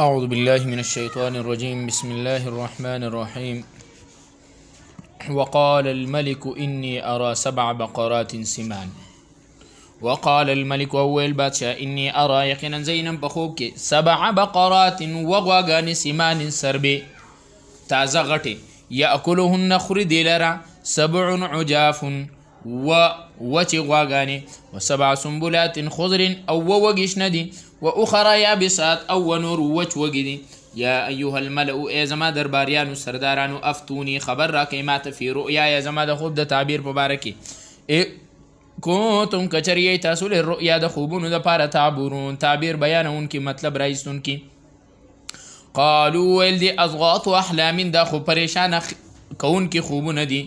أعوذ بالله من الشيطان الرجيم بسم الله الرحمن الرحيم وقال الملك إني أرى سبع بقرات سمان وقال الملك أول باتشا إني أرى يقينا زينا بخوك سبع بقرات وغوغان سمان سربي تازغت يأكلهن خوري سبع عجاف و وچې غواګانې و سبع سنبلات خضر او و وږې شنه دي و اخرى یابسات او و نور وچ وږې دي یا ایها الملأ ای زما درباریانو سردارانو افتونی خبر راکئ ماته فی رؤیا یا زما د خوب د تعبیر په باره کې کوتم کچری تاسو له رؤیا د خوبونو د پاره تعبورون تعبیر بیانون کی مطلب رئیسون کی قالو ول دی اضغاط احلام دا خو پریشان کون کی خوبونه دي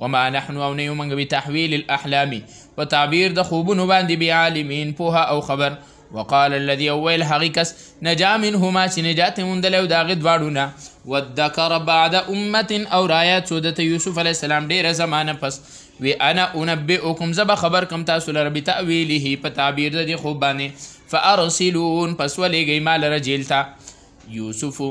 وما نحن او نه موږ به الاحلام وتعبير تعبیر د خوبونو باندې بعالمين پوها او خبر وقال الذي اول حقیقس نجا منهما سنجات من دلو او داغه دواړونه بعد امت او رايات سوده يوسف علی السلام دير زمان پس وی انا انبئوكم زب خبر کم تاسول رب تأويله په تعبیر د خوب باندې فارسلون پس ولې گئی مال رجیل تا یوسف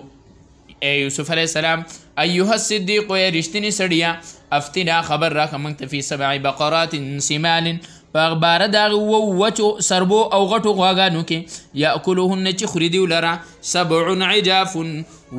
اے یوسف علیہ السلام ایوہ صدیق اے رشتنی سڑیا افتنا خبر راکا منگتا فی سبع بقرات سمال پاغ بارا داغ ووچو سربو او غټو غواګانو کې یاکلوهن چې خوري دی ولرا سبع عجاف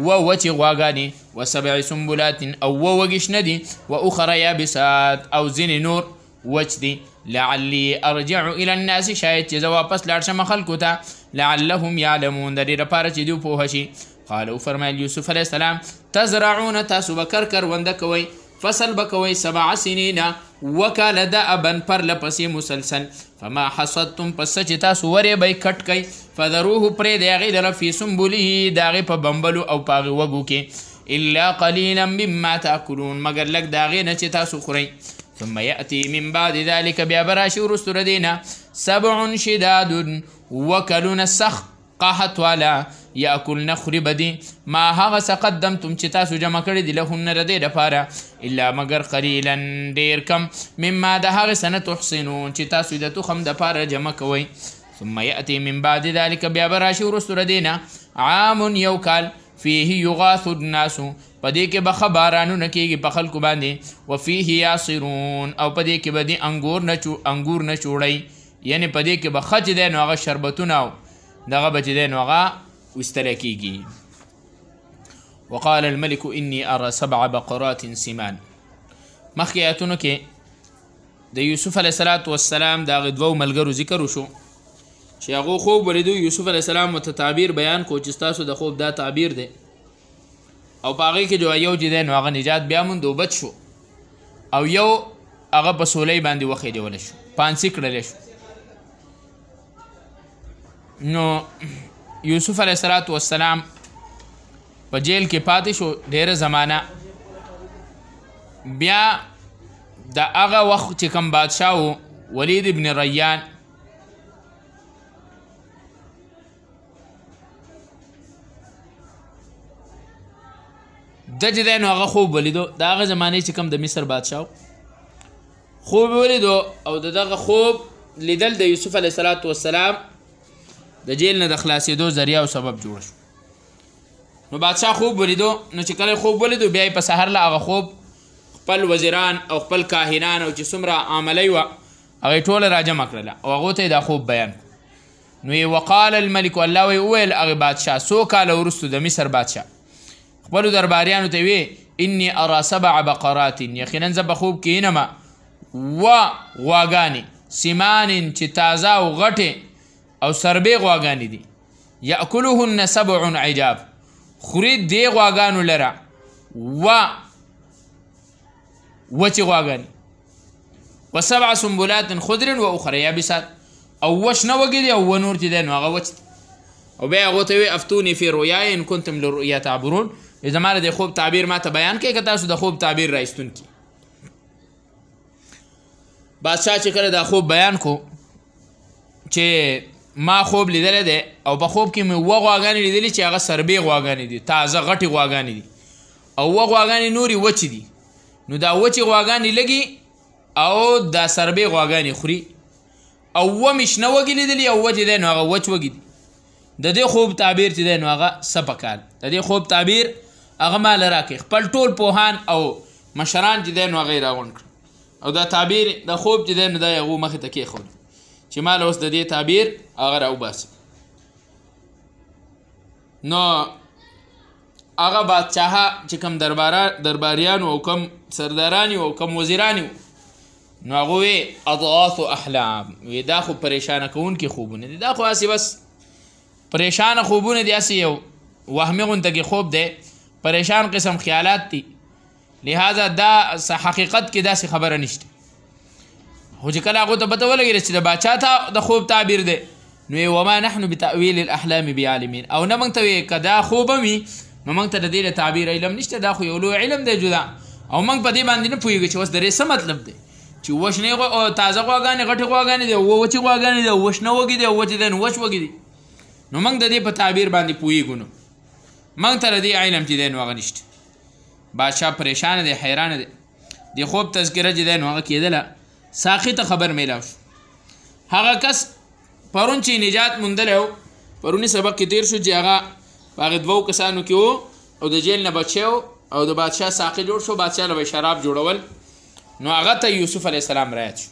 ووچ و سبع سنبولات او ووگش ندی و واخرى یابسات او زین نور وچ دی لعلی ارجع الى الناس شاید چیزا واپس پس لاړ شم خلکو ته لعلهم یعلمون داری دې چی دیو دوی قال او يوسف عليه السلام تزرعون تاسو بكر کرونده فصل بكوي سبع سنین وکال دابا پر لپسي مسلسل فما حصدتم پس چه تاسو وره بي کٹ كي فدروه پره داغي در في سنبوله داغي پا بمبلو او پاغي وگو كي الا قليلا مما تأكلون مگر لك داغي نچه تاسو خورئ ثم يأتي من بعد ذلك بیا به راشي سبع شداد وكالون سخت قحط والا یا اکل نخری بدی ما هغه سقدمتم چې تاسو جمع کړی دی لهن نه دی لپاره الا مگر قلیلا ډیر کم مما د هغه سنه تحسنون چې تاسو د تخم د لپاره جمع کوئ ثم یاتی من بعد ذلك بیا براشی ورسره دینا عام یو کال فيه یغاث الناس پدې کې به خبرانو نکېږي په خلکو باندې وفيه یاصرون او پدې کې به دي انګور نه چو انګور نه چوړی یعنی پدې کې به خج دی نو هغه شربتونه دغه به چې دی نو هغه ویستلی کیږي وقال الملك اني ارى سبع بقرات سمان مخکې آیتونو کې د یوسف علیه صلات والسلام د هغې دوو ملګرو ذکر وشو چې هغو خوب ولیدو یوسف علیه السلام ورته تعبیر بیان کو چې ستاسو د خوب دا تعبیر دی او په هغې کې جو یو چې دی نو هغه نجات بیا موندو بچ شو او یو هغه په سولۍ باندې وخېدولی شو پانسي کړلی شو نو یوسف علیہ الصلات والسلام په جیل کې پاتې شو ډېر زمانہ بیا د هغه وخت چې کوم بادشاه ولید ابن ریان د جدي نو هغه خوب ولیدو د هغه زمانه چې کوم د مصر بادشاه خوب ولیدو او دغه خوب لیدل د یوسف علیه السلام د جیل نه د خلاصېدو ذریعہ او سبب جوړ شو نو بادشاه خوب ولیدو نو چې کله خوب ولیدو بیا په سحر له هغه خوب خپل وزیران او خپل کاهنان او چې څومره عملی وه هغه ټوله را جمع کړله او هغو ته یې دا خوب بیان نو یې وقال الملک الله وی وویل هغې بادشاه څو کاله وروستو د مصر بادشاه خپلو درباریانو ته وی انی ارا سبع بقرات یقینا زه په خوب کې انما و غواګانی سیمان چې تازه او غټه او سربې غواګانې دي یاکلهن سبع عجاب خوري دی غواګانو لره و وچی غواګانې و سبع سنبلات خضر و اخرى یابسات او وش نه وګي دي او و نور چې دی نو هغه وچ او بیا هغه ته وی افتونی فی رؤیای ان کنتم لرؤیا تعبرون زماره د خوب تعبیر ما ته بیان کړي که تاسو د خوب تعبیر راستون کی بادشاہ چې کړه د خوب بیان کو چې ما خوب لیدل دی او په خوب کې مې و غواګانې لیدلې چې هغه سربې غواګانې دي تازه غټې غواګانې دي او و غواګانې نورې وچې دي نو دا وچې غواګانې لګي او دا سربې غواګانې خوري او و مې شنه وږې لیدلې او وچې دی نو هغه وچ وږې دي د دې خوب تعبیر چې دی نو هغه څه پکار د دې خوب تعبیر هغه ما له راکې خپل ټول پوهان او مشران چې دی نو هغه یې راغونډ کړ او دا تعبیر د خوب چې دی نو دا یې هغو مخې ته کېښود چې مال اوس د دې تعبیر هغه راوباسي نو هغه بادشاه چې کوم دربارا درباریان او کوم سرداران او کوم وزیران نو هغه وی اضعاف احلام وی دا خو پریشان کون کې خوبونه دي دا خو اسی بس پریشان خوبونه دي اسی یو وهمه غون ته کې خوب ده پریشان قسم خیالات دي لہذا دا حقیقت کې داسې خبره نشته خو چې کله هغه ته پته ولګی چې د بادشاہ ته د خوب تعبیر دی نو و ما نحنو بتاویل الاحلام بعالمین او نه مونږ ته کدا خوب می مونږ ته د دې تعبیر علم نشته دا خو یو لوی علم دی جدا او مونږ په دې باندې نه پوهیږو چې اوس درې څه مطلب دی چې وښنه او تازه غواګانې غټي غواګانې دی او وچی غواګانې دی وښنه وګي دی وچی دی وښ وګي دی نو مونږ د دې په تعبیر باندې پوهیږو نو مونږ ته د دې علم چې دی نو هغه نشته بادشاه پریشان دی حیران دی د خوب تذکره چې دی نو هغه کېدله ساخی ته خبر میلاو شو هغه کس پرون چې نجات موندلی و پرونی سبق کې تیر شو چې هغه په هغه دوو کسانو کې و او د جیل نه بچی او د بادشاه ساقي جوړ شو بادشاه له شراب جوړول نو هغه ته یوسف علی السلام رایت شو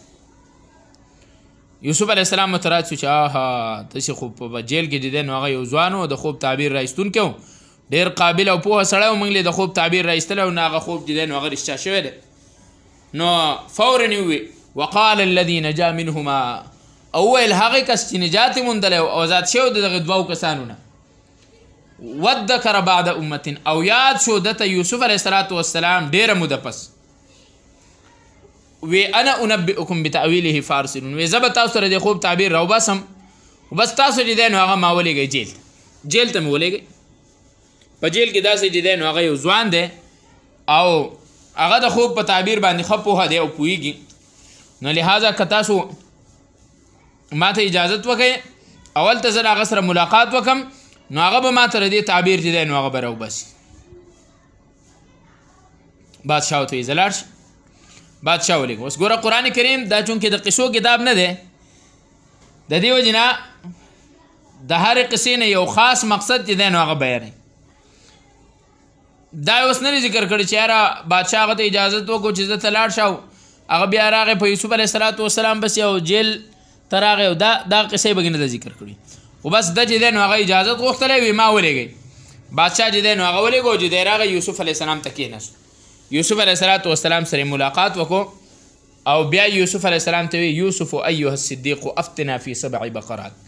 یوسف علی السلام مترات چې آها تاسو خو په جیل کې دي نو هغه یو ځوانو د خوب تعبیر راستون کو ډیر قابل او پوه سره مونږ له د خوب تعبیر راستل او ناغه خوب دي نو هغه رښتیا شوی دی نو فورا نیوي وقال الذي نجا منهما اول هغه کس چې نجات موندل او آزاد شو دغه دوو کسانو نه وذكر بعد امه او یاد شو دته یوسف علیه السلام ډیره مده پس و انا انبئکم بتاویله فارسلون و زب تاسو سره د خوب تعبیر راو بسم بس تاسو چې دین هغه ما ولېږي جیل جیل ته ولېږي په جیل کې داسې چې دین هغه یو ځوان دی او هغه د خوب په تعبیر باندې خپوه دی او پویږي نو لہذا کتا سو ما ته اجازت وکې اول ته زړه غسر ملاقات وکم نو هغه به ما تر دې تعبیر دي نو هغه برو بس بادشاہ ته زلارش بادشاہ ولیک اوس ګوره قران کریم دا چون کې د قصو کتاب نه دی د دې وجنا د هر قصې نه یو خاص مقصد دی نو هغه بیانې دا اوس نه ذکر کړی چې را بادشاہ غته اجازه وکړو چې زه تلاړ شاو هغه بیا راغې په یوسف علیه السلام بس یو جیل ته راغی او دا دا قصې به نه ذکر کړي خو بس د چې دی نو هغه اجازت غوښتلی وي ما ولېږئ بادشاه چې دی نو هغه ولېږو چې دی راغی یوسف علیه السلام ته کښېناست یوسف علیه السلام سره ملاقات وکړو او بیا یوسف علیه السلام ته یوسف ایها الصدیق افتنا فی سبع بقرات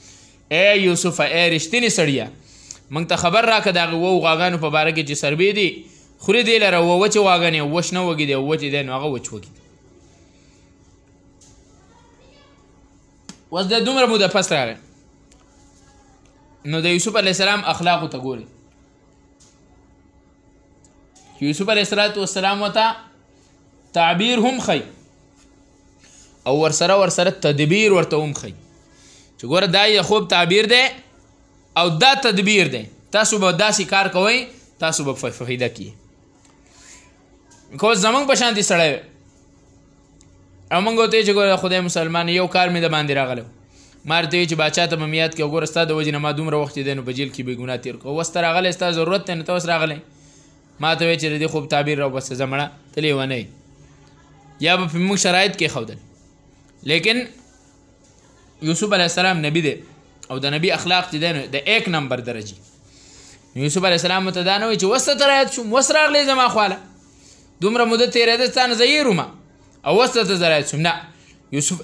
اے یوسف اے رښتینی سړیا موږ ته خبر راکړه دغه وو غاګانو په باره کې چې سربې دي خوري دی لره وو چې واګنې وښنه وګي دی وچ دی نو هغه وچ وګي اوس د دومره موده پس راغی نو د یوسف علیه السلام اخلاقو ته ګوري یوسف علیه السلام ته تعبیر هم خی او ورسره ورسره تدبیر ورته هم خی چې ګوره دا یې خوب تعبیر دی او دا تدبیر دی تاسو به داسې کار کوئ تاسو به فایده کی کو زمونږ په شان دي سړی او مونږ ته چې ګوره خدای مسلمان یو کار مې د باندې راغلو مار ته چې بچا ته ممیات کې وګوره ستاسو وجه نه ما دومره وخت دین په جیل کې به ګناه تیر کو وست راغله ستاسو ضرورت نه تاسو راغله ما ته چې دې خوب تعبیر راو بس زمړه تلې ونه یا په موږ شرایط کې خودل لیکن یوسف علی السلام نبی دی او د نبی اخلاق دي د 1 نمبر درجه یوسف علی السلام ته دا نه وي چې وسته راځم وسره غلې زما خواله دومره مدته تیرې ده ستانه زیرو ما او وسته زرای سم نه یوسف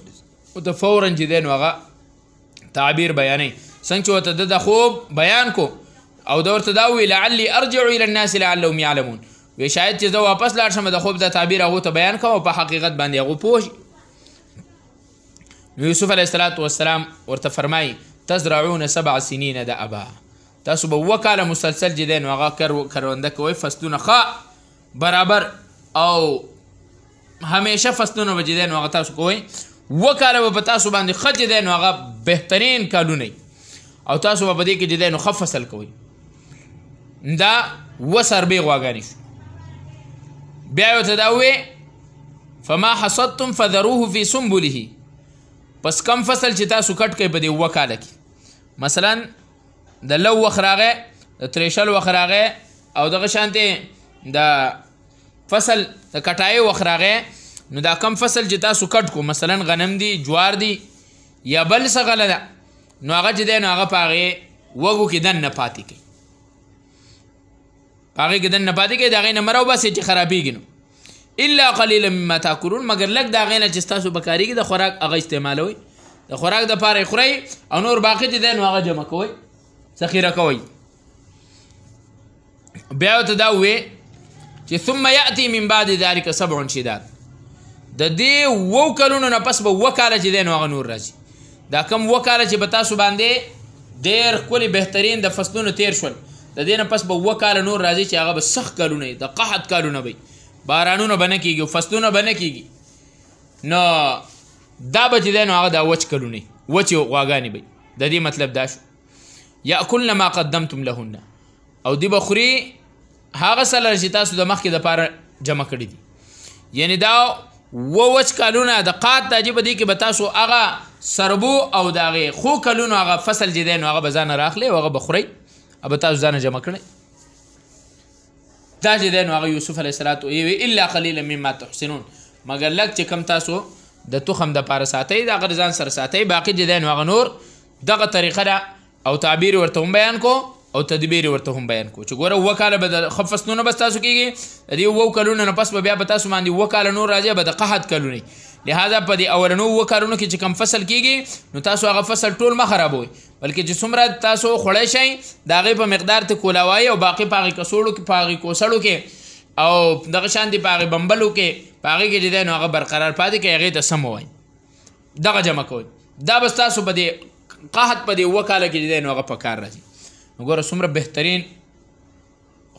د فورا جدین وغه تعبیر بیانې څنګه وته د خوب بیان کو او دا ورته دا وی لعلی ارجع الى الناس لعلهم يعلمون وی شاید چې زه واپس لاړ شم د خوب د تعبیر هغه ته بیان کوم په حقیقت باندې هغه پوه یوسف علیه الصلاۃ والسلام ورته فرمای تزرعون سبع سنین دابا تاسو به وکاله مسلسل جدین وغه کر کرونده کوي فصلونه خا برابر او همیشه فصلونه وجې دي نو هغه تاسو کوی وکاله به تاسو باندې خج دي نو هغه بهترین کالونه او تاسو به دې کې دي نو خف فصل کوی دا وسر به غواګاری بیا یو تداوی فما حصدتم فذروه في سنبله پس کم فصل چې تاسو کټ کوي په دې وکاله کې مثلا د لو وخراغه د تریشل وخراغه او دغه شانته د فصل د کټای وخراغې نو دا کم فصل چې تاسو کټ کو مثلا غنم دی جوار دی یا بل څه غل ده نو هغه چې دی نو هغه پاغه وګو کې دن نه پاتې کی پاغه کې دن نه پاتې کی دا غي نه مرو بس چې خرابېږي نو الا قليلا مما تاكلون مگر لګ دا غي نه چې تاسو بکاریږي د خوراک هغه استعمالوي د خوراک د پاره خوري او نور باقی دي نو هغه جمع کوي ذخیره کوي بیا ته دا وې چې ثم یاتی من بعد ذلك سبع شداد د دې وو کلونو نه پس به وکاله چې دین وغ نور راځي دا کم وکاله چې به تاسو باندې ډیر کولی بهترین د فصلونو تیر شول د دین پس به وکاله نور راځي چې هغه به سخ کلونه د قحط کلونه وي بارانونه بنه کیږي فصلونه بنه کیږي نو دا به چې دین هغه دا وچ کلونه وچ غواګانی وي د دې مطلب دا شو یاکلن ما قدمتم لهن او دی بخوري هغه سره چې تاسو د مخکې د پاره جمع کړی دي یعنی دا و وچ کالونه د قات تجربه دي کې به تاسو هغه سربو او داغه خو کلونه هغه فصل جدي نو هغه بزانه راخلی او هغه بخوري اب تاسو ځان جمع کړئ دا جدي نو هغه یوسف علیه السلام وی الا قليلا مما تحسنون مګر لک چې کم تاسو د تخم د پاره ساتي د غرزان سره ساتي باقي جدي نو هغه نور دغه طریقه ده او تعبیر ورته بیان کو او تدبیر ورته هم بیان کو چې ګوره وکاله به خفصنونه بس تاسو کیږي د یو وکالونه نه پس به بیا به تاسو باندې وکاله نور راځي به د قحط کلونی لہذا په دې اولنو وکالونو کې چې کم فصل کیږي نو تاسو هغه فصل ټول ما خرابوي بلکې چې څومره تاسو خوړی شئ د هغې په مقدار ته کولاوایي او باقي په هغې کڅوړو کې په هغې کوسړو کې او دغه شان دي په هغې بمبلو کې په هغې کې چې دی نو هغه برقرار پاتې کې هغې ته سم ووایي دغه جمع کوئ دا بس تاسو په دې قحط په دې وکاله کې دی نو هغه په کار راځي وګوره څومره بهترین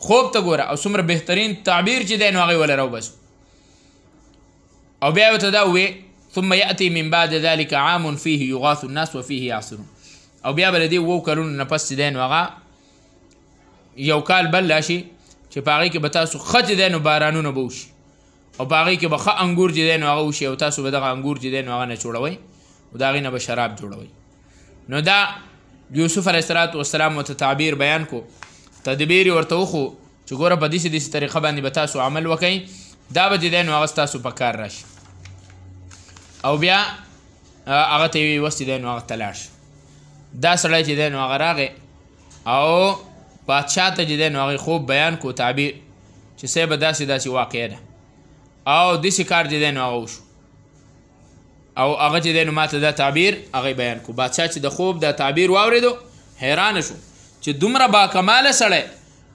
خوب ته ګوره او څومره بهترین تعبیر چې دی نو هغه ولا راوبس او بیا ته دا وې ثم ياتي من بعد ذلك عام فيه يغاث الناس وفيه يعصرون او بیا بل دی وو کلون نه پس دی نو هغه یو کال بل لاشي چې پاغي کې به تاسو خط دی نو بارانونه بوش او پاغي کې به خ انګور دی نو هغه وشي او تاسو به دغه انګور دی نو هغه نه جوړوي او دا غینه به شراب جوړوي نو دا یوسف علیه السلام او تعبیر بیان کو تدبیر ورته خو چې ګوره په دې دې طریقه باندې به تاسو عمل وکئ دا به دې نو هغه تاسو په کار راشي او بیا هغه ته وی وست دې نو هغه تلاش دا سړی چې دې نو هغه راغی او بادشاہ ته دې نو هغه خوب بیان کو تعبیر چې سه به داسې داسې واقع ده او دې کار دې نو هغه وشو او هغه چې د نو ماته دا تعبیر هغه بیان کو بادشاہ چې د خوب دا تعبیر واوریدو حیران شو چې دومره با کمال سره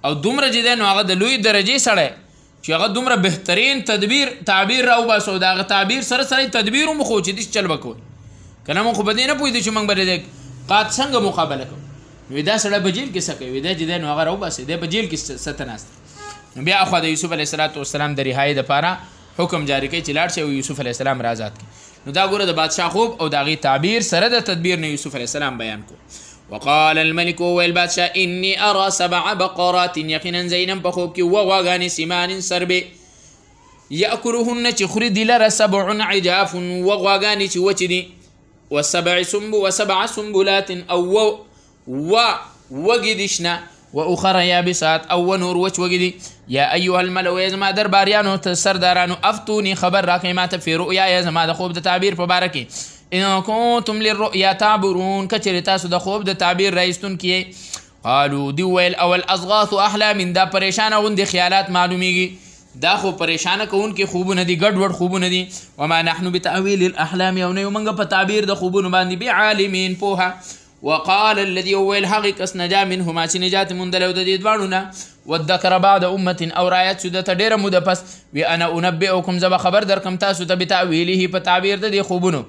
او دومره چې د نو هغه د لوی درجه سره چې هغه دومره بهترین تدبیر تعبیر راو باسو دا هغه تعبیر سره سره تدبیر مو خو چې دې چل وکړ کنه مو خو بده نه پوي چې موږ بره قات څنګه مقابله کوو نو دا سره بجیل کې سکه وي دا چې د نو هغه راو باسي د بجیل کې ستناست نو بیا خو د یوسف علی السلام د رهایی د پاره حکم جاری کړي چې لاړ شي یوسف علی السلام را آزاد کړي نو دا ګوره د بادشاه خوب او داغي تعبیر سره د تدبیر نه یوسف علی السلام بیان کو وقال الملك والبادشاء إني أرى سبع بقرات يقينا زينا بخوك وواغان سمان سرب يأكلهن تخري دلر سبع عجاف وواغان تشوتني وسبع سنب وسبع سنبلات أو و وجدشنا و اخرى یابسات او و نور وچ وګی دي یا ایها الملو یزما درباریانو تر سردارانو افتونی خبر راکې ماته فی رؤیا یزما د خوب د تعبیر په باره کې ان کنتم للرؤیا تعبرون کچری تاسو د خوب د تعبیر رئیستون کیه قالو دی ویل اول اصغاث احلام دا پریشان غوند خیالات معلومیږي دا خو پریشانه کوونکې خوبونه دي ګډ وډ خوبونه دي وما نحنو بتاویل الاحلام یو نه یو منګه په تعبیر د خوبونو باندې بعالمین پوها وقال الذي ويل هغه کس نجا منهما چې نجات موندل او د دې دواړو نه وذكر بعد امه او رايت شو د ته ډیره مده پس وی انا انبئكم زب خبر درکم تاسو ته بتاویله په تعبیر د خوبونو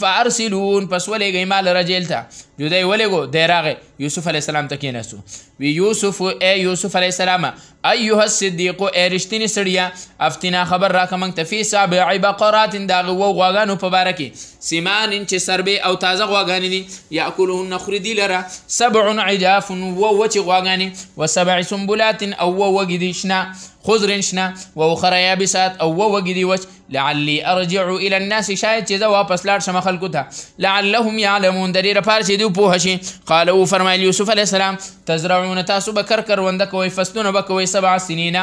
فارسلون پس ولې گئی مال رجل ته نو دی ولګو دی راغې یوسف علی السلام ته کېناستو وی یوسف اے یوسف علی السلام ایها الصدیق اے رښتینی سړیا افتینا خبر راکه موږ ته فی سابع بقرات داغه و غواګانو په باره کې سیمان چې سربې او تازه غواګانې دي یاکلهن خوري دي لره سبع عجاف و وچ غواګانې و سبع سنبلات او و وګدي شنه خضر شنه و اخرى یابسات او و وګدي وچ لعلی ارجع الى الناس شاید چې زه واپس لاړ شم خلکو ته لعلهم یعلمون د دې لپاره چې دی په هشي قال او فرمایل یوسف علی السلام تزرعون تاسو بکر کرونده کوي فصلونه بکوي سبع سنین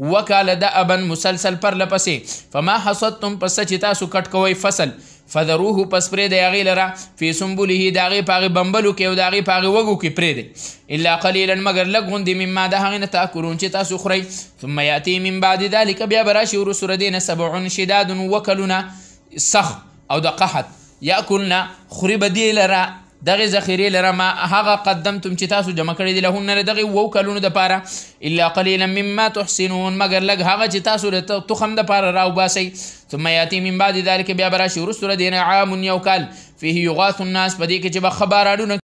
وکاله دابا مسلسل پر لپسې فما حصدتم پس چې تاسو کټ کوي فصل فذروه پس پرې د هغې لره فی سنبله د هغې په هغې بمبلو کې او د هغې په هغې وږو کې پرې دی الا قلیلا مګر لږ غوندې مما د هغې نه تاکلون چې تاسو خورئ ثم یاتي من بعد ذلک بیا به راشي وروسته د دې نه سبعن شداد وکلونه سخ او د قحط یاکلنا خوري به دې لره دغه ذخیره لره ما هغه قدمتم چې تاسو جمع کړی دي لهونه لره دغه وو کلونو د پاره الا قليلا مما تحسنون مگر لګ هغه چې تاسو له تخم د پاره راو باسي ثم ياتي من بعد ذلك بیا برا شروع سره دین عام یو کال فيه يغاث الناس پدې کې چې به خبر اړونه